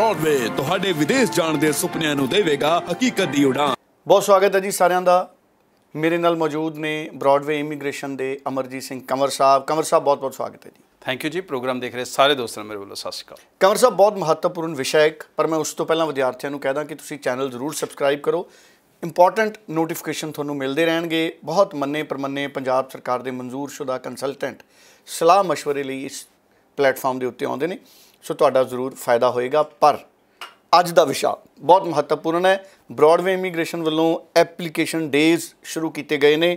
Broadway ਤੁਹਾਡੇ ਵਿਦੇਸ਼ ਜਾਣ ਦੇ ਸੁਪਨਿਆਂ ਨੂੰ ਦੇਵੇਗਾ ਹਕੀਕਤ ਦੀ ਉਡਾਨ ਬਹੁਤ ਸਵਾਗਤ ਹੈ ਜੀ ਸਾਰਿਆਂ ਦਾ ਮੇਰੇ ਨਾਲ ਮੌਜੂਦ ਨੇ ਬ੍ਰੌਡਵੇ ਇਮੀਗ੍ਰੇਸ਼ਨ ਦੇ ਅਮਰਜੀਤ ਸਿੰਘ ਕਮਰ ਸਾਹਿਬ ਕਮਰ ਸਾਹਿਬ ਬਹੁਤ ਬਹੁਤ ਸਵਾਗਤ ਹੈ ਜੀ ਥੈਂਕ ਯੂ ਜੀ ਪ੍ਰੋਗਰਾਮ ਦੇਖ ਰਹੇ ਸਾਰੇ ਦੋਸਤਾਂ ਮੇਰੇ ਵੱਲੋਂ ਸਤਿ ਸ਼੍ਰੀ ਅਕਾਲ ਕਮਰ ਸਾਹਿਬ ਬਹੁਤ ਮਹੱਤਵਪੂਰਨ ਵਿਸ਼ਾ ਹੈ ਪਰ ਮੈਂ ਉਸ ਤੋਂ ਪਹਿਲਾਂ ਵਿਦਿਆਰਥੀਆਂ ਨੂੰ ਕਹਿਦਾ ਕਿ ਤੁਸੀਂ ਚੈਨਲ ਜ਼ਰੂਰ ਸਬਸਕ੍ਰਾਈਬ ਕਰੋ ਇੰਪੋਰਟੈਂਟ ਨੋਟੀਫਿਕੇਸ਼ਨ ਤੁਹਾਨੂੰ ਮਿਲਦੇ ਰਹਿਣਗੇ ਬਹੁਤ ਮੰਨੇ ਪਰਮੰਨੇ ਪੰਜਾਬ ਸਰਕਾਰ ਦੇ ਮਨਜ਼ੂਰਸ਼ੁਦਾ ਕੰਸਲਟੈਂਟ ਸਲਾਹ مشਵਰੇ ਲਈ ਇਸ ਪਲੇਟਫਾਰਮ ਦੇ ਉੱਤੇ ਆਉਂਦੇ ਨੇ ਸੋ ਤੁਹਾਡਾ ਜ਼ਰੂਰ ਫਾਇਦਾ ਹੋਏਗਾ ਪਰ ਅੱਜ ਦਾ ਵਿਸ਼ਾ ਬਹੁਤ ਮਹੱਤਵਪੂਰਨ ਹੈ ਬ੍ਰਾਡਵੇ ਇਮੀਗ੍ਰੇਸ਼ਨ ਵੱਲੋਂ ਐਪਲੀਕੇਸ਼ਨ ਡੇਜ਼ ਸ਼ੁਰੂ ਕੀਤੇ ਗਏ ਨੇ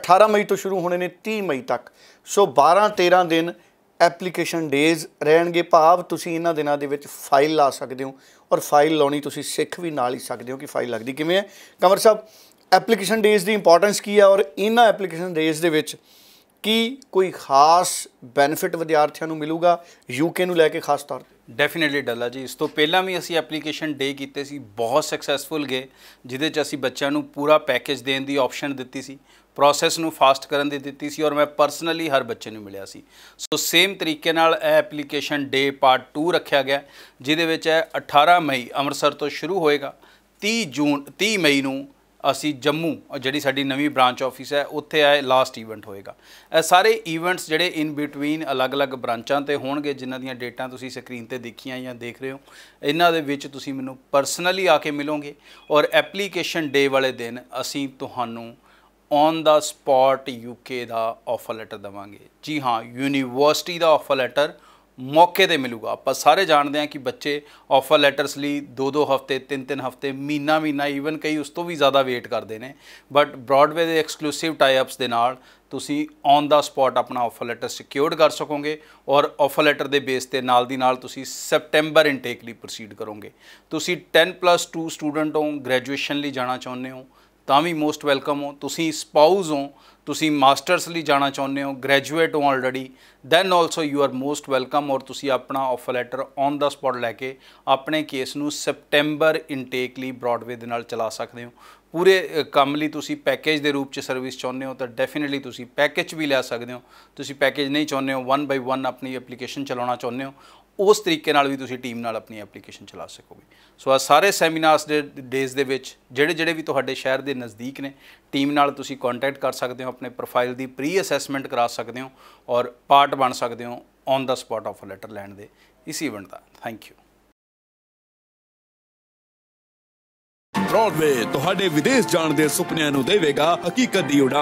18 ਮਈ ਤੋਂ ਸ਼ੁਰੂ ਹੋਣੇ ਨੇ 30 ਮਈ ਤੱਕ ਸੋ 12 13 ਦਿਨ ਐਪਲੀਕੇਸ਼ਨ ਡੇਜ਼ ਰਹਿਣਗੇ ਭਾਵ ਤੁਸੀਂ ਇਹਨਾਂ ਦਿਨਾਂ ਦੇ ਵਿੱਚ ਫਾਈਲ ਲਾ ਸਕਦੇ ਹੋ ਔਰ ਫਾਈਲ ਲਾਉਣੀ ਤੁਸੀਂ ਸਿੱਖ ਵੀ ਨਾਲ ਹੀ ਸਕਦੇ ਹੋ ਕਿ ਫਾਈਲ ਲੱਗਦੀ ਕਿਵੇਂ ਹੈ ਕਮਰ ਸਾਹਿਬ ਐਪਲੀਕੇਸ਼ਨ ਡੇਜ਼ ਦੀ ਇੰਪੋਰਟੈਂਸ ਕੀ ਹੈ ਔਰ ਇਹਨਾਂ ਐਪਲੀਕੇਸ਼ਨ ਡੇਜ਼ ਦੇ ਵਿੱਚ ਕੀ ਕੋਈ ਖਾਸ ਬੈਨੀਫਿਟ ਵਿਦਿਆਰਥੀਆਂ ਨੂੰ ਮਿਲੂਗਾ ਯੂਕੇ ਨੂੰ ਲੈ ਕੇ ਖਾਸ ਤੌਰ ਤੇ ਡੈਫੀਨਿਟਲੀ ਡੱਲਾ ਜੀ ਇਸ ਤੋਂ ਪਹਿਲਾਂ ਵੀ ਅਸੀਂ ਐਪਲੀਕੇਸ਼ਨ ਡੇ ਕੀਤੇ ਸੀ ਬਹੁਤ ਸਕਸੈਸਫੁਲ ਗਏ ਜਿਦੇ ਚ ਅਸੀਂ ਬੱਚਿਆਂ ਨੂੰ ਪੂਰਾ ਪੈਕੇਜ ਦੇਣ ਦੀ ਆਪਸ਼ਨ ਦਿੱਤੀ ਸੀ ਪ੍ਰੋਸੈਸ ਨੂੰ ਫਾਸਟ ਕਰਨ ਦੀ ਦਿੱਤੀ ਸੀ ਔਰ ਮੈਂ ਪਰਸਨਲੀ ਹਰ ਬੱਚੇ ਨੂੰ ਮਿਲਿਆ ਸੀ ਸੋ ਸੇਮ ਤਰੀਕੇ ਨਾਲ ਇਹ ਐਪਲੀਕੇਸ਼ਨ ਡੇ ਪਾਰਟ 2 ਰੱਖਿਆ ਗਿਆ ਜਿਹਦੇ ਵਿੱਚ ਹੈ 18 ਮਈ ਅੰਮ੍ਰਿਤਸਰ ਤੋਂ ਸ਼ੁਰੂ ਹੋਏਗਾ 30 ਜੂਨ 30 ਮਈ ਨੂੰ ਅਸੀਂ ਜੰਮੂ ਜਿਹੜੀ ਸਾਡੀ ਨਵੀਂ ਬ੍ਰਾਂਚ ਆਫਿਸ ਹੈ ਉੱਥੇ ਆਏ ਲਾਸਟ ਇਵੈਂਟ ਹੋਏਗਾ ਇਹ ਸਾਰੇ ਇਵੈਂਟਸ ਜਿਹੜੇ ਇਨ ਬਿਟਵੀਨ ਅਲੱਗ-ਅਲੱਗ ਬ੍ਰਾਂਚਾਂ ਤੇ ਹੋਣਗੇ ਜਿਨ੍ਹਾਂ ਦੀਆਂ ਡੇਟਾਂ ਤੁਸੀਂ ਸਕਰੀਨ ਤੇ ਦੇਖੀਆਂ ਜਾਂ ਦੇਖ ਰਹੇ ਹੋ ਇਹਨਾਂ ਦੇ ਵਿੱਚ ਤੁਸੀਂ ਮੈਨੂੰ ਪਰਸਨਲੀ ਆ ਕੇ ਮਿਲੋਗੇ ਔਰ ਐਪਲੀਕੇਸ਼ਨ ਡੇ ਵਾਲੇ ਦਿਨ ਅਸੀਂ ਤੁਹਾਨੂੰ ਔਨ ਦਾ ਸਪੌਟ ਯੂਕੇ ਦਾ ਆਫਰ ਲੈਟਰ ਦਵਾਂਗੇ ਜੀ ਹਾਂ ਯੂਨੀਵਰਸਿਟੀ ਦਾ ਆਫਰ ਲੈਟਰ ਮੌਕੇ ਤੇ ਮਿਲੂਗਾ ਆਪਾਂ ਸਾਰੇ ਜਾਣਦੇ ਹਾਂ ਕਿ ਬੱਚੇ ਆਫਰ ਲੈਟਰਸ ਲਈ 2-2 ਹਫ਼ਤੇ 3-3 ਹਫ਼ਤੇ ਮਹੀਨਾ ਮਹੀਨਾ ਈਵਨ ਕਈ ਉਸ ਤੋਂ ਵੀ ਜ਼ਿਆਦਾ ਵੇਟ ਕਰਦੇ ਨੇ ਬਟ ਬ੍ਰਾਡਵੇ ਦੇ ਐਕਸਕਲੂਸਿਵ ਟਾਈ ਅਪਸ ਦੇ ਨਾਲ ਤੁਸੀਂ ਔਨ ਦਾ ਸਪੌਟ ਆਪਣਾ ਆਫਰ ਲੈਟਰ ਸਿਕਿਉਰਡ ਕਰ ਸਕੋਗੇ ਔਰ ਆਫਰ ਲੈਟਰ ਦੇ ਬੇਸ ਤੇ ਨਾਲ ਦੀ ਨਾਲ ਤੁਸੀਂ ਸੈਪਟੈਂਬਰ ਇਨਟੇਕ ਲਈ ਪ੍ਰੋਸੀਡ ਕਰੋਗੇ ਤੁਸੀਂ 10+2 ਸਟੂਡੈਂਟ ਹੋ ਗ੍ਰੈਜੂਏਸ਼ਨ ਲਈ ਜਾਣਾ ਚਾਹੁੰਦੇ ਹੋ ਤਾਂ ਵੀ ਮੋਸਟ ਵੈਲਕਮ ਹੋ ਤੁਸੀਂ ਸਪਾਊਸ ਹੋ ਤੁਸੀਂ ਮਾਸਟਰਸ ਲਈ ਜਾਣਾ ਚਾਹੁੰਦੇ ਹੋ ਗ੍ਰੈਜੂਏਟ ਹੋ already then also you are most welcome ਔਰ ਤੁਸੀਂ ਆਪਣਾ offer letter on the spot ਲੈ ਕੇ ਆਪਣੇ ਕੇਸ ਨੂੰ ਸੈਪਟੈਂਬਰ ਇਨਟੇਕ ਲਈ ਬ੍ਰਾਡਵੇ ਦੇ ਨਾਲ ਚਲਾ ਸਕਦੇ ਹੋ ਪੂਰੇ ਕੰਮ ਲਈ ਤੁਸੀਂ ਪੈਕੇਜ ਦੇ ਰੂਪ 'ਚ ਸਰਵਿਸ ਚਾਹੁੰਦੇ ਹੋ ਤਾਂ ਡੈਫੀਨਿਟਲੀ ਤੁਸੀਂ ਪੈਕੇਜ ਵੀ ਲੈ ਸਕਦੇ ਹੋ ਤੁਸੀਂ ਪੈਕੇਜ ਨਹੀਂ ਚਾਹੁੰਦੇ ਹੋ 1 ਬਾਈ 1 ਆਪਣੀ ਐਪਲੀਕੇਸ਼ਨ ਚਲਾਉਣਾ ਚਾਹੁੰਦੇ ਹੋ ਉਸ ਤਰੀਕੇ ਨਾਲ ਵੀ ਤੁਸੀਂ ਟੀਮ ਨਾਲ ਆਪਣੀ ਐਪਲੀਕੇਸ਼ਨ ਚਲਾ ਸਕੋਗੇ ਸੋ ਆ ਸਾਰੇ ਸੈਮੀਨਾਰਸ ਦੇ ਡੇਜ਼ ਦੇ ਵਿੱਚ ਜਿਹੜੇ ਜਿਹੜੇ ਵੀ ਤੁਹਾਡੇ ਸ਼ਹਿਰ ਦੇ ਨਜ਼ਦੀਕ ਨੇ ਟੀਮ ਨਾਲ ਤੁਸੀਂ ਕੰਟੈਕਟ ਕਰ ਸਕਦੇ ਹੋ ਆਪਣੇ ਪ੍ਰੋਫਾਈਲ ਦੀ ਪ੍ਰੀ ਅਸੈਸਮੈਂਟ ਕਰਾ ਸਕਦੇ ਹੋ ਔਰ ਪਾਰਟ ਬਣ ਸਕਦੇ ਹੋ on the spot offer letter ਲੈਣ ਦੇ ਇਸ ਇਵੈਂਟ ਦਾ ਥੈਂਕ ਯੂ ਬ੍ਰੌਡਵੇ ਤੁਹਾਡੇ ਵਿਦੇਸ਼ ਜਾਣ ਦੇ ਸੁਪਨਿਆਂ ਨੂੰ ਦੇਵੇਗਾ ਹਕੀਕਤ ਦੀ ਉਡਾਨ